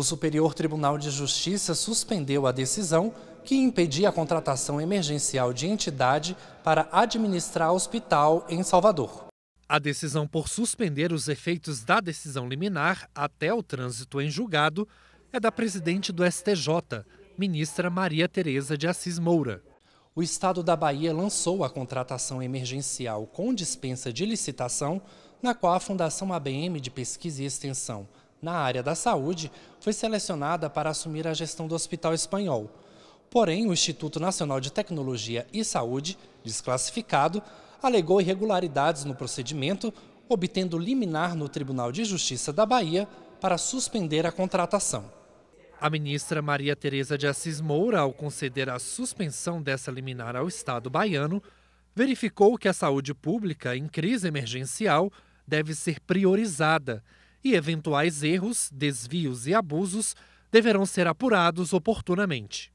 O Superior Tribunal de Justiça suspendeu a decisão que impedia a contratação emergencial de entidade para administrar hospital em Salvador. A decisão por suspender os efeitos da decisão liminar até o trânsito em julgado é da presidente do STJ, ministra Maria Tereza de Assis Moura. O Estado da Bahia lançou a contratação emergencial com dispensa de licitação, na qual a Fundação ABM de Pesquisa e Extensão, na área da saúde, foi selecionada para assumir a gestão do Hospital Espanhol. Porém, o Instituto Nacional de Tecnologia e Saúde, desclassificado, alegou irregularidades no procedimento, obtendo liminar no Tribunal de Justiça da Bahia para suspender a contratação. A ministra Maria Tereza de Assis Moura, ao conceder a suspensão dessa liminar ao Estado baiano, verificou que a saúde pública em crise emergencial deve ser priorizada e eventuais erros, desvios e abusos deverão ser apurados oportunamente.